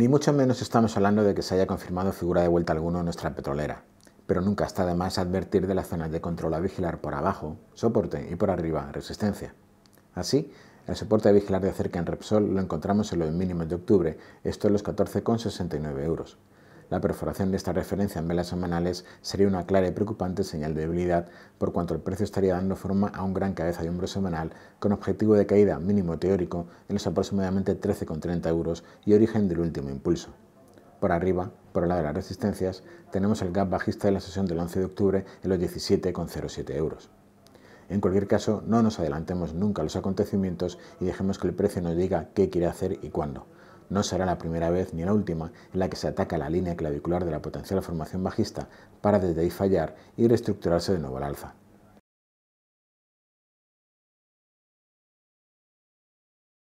Ni mucho menos estamos hablando de que se haya confirmado figura de vuelta alguna en nuestra petrolera, pero nunca está de más advertir de las zonas de control a vigilar por abajo, soporte y por arriba, resistencia. Así, el soporte a vigilar de cerca en Repsol lo encontramos en los mínimos de octubre, esto en los 14,69 euros la perforación de esta referencia en velas semanales sería una clara y preocupante señal de debilidad, por cuanto el precio estaría dando forma a un gran cabeza de hombro semanal con objetivo de caída mínimo teórico en los aproximadamente 13,30 euros y origen del último impulso. Por arriba, por el lado de las resistencias, tenemos el gap bajista de la sesión del 11 de octubre en los 17,07 euros. En cualquier caso, no nos adelantemos nunca a los acontecimientos y dejemos que el precio nos diga qué quiere hacer y cuándo. No será la primera vez ni la última en la que se ataca la línea clavicular de la potencial formación bajista para desde ahí fallar y reestructurarse de nuevo al alza.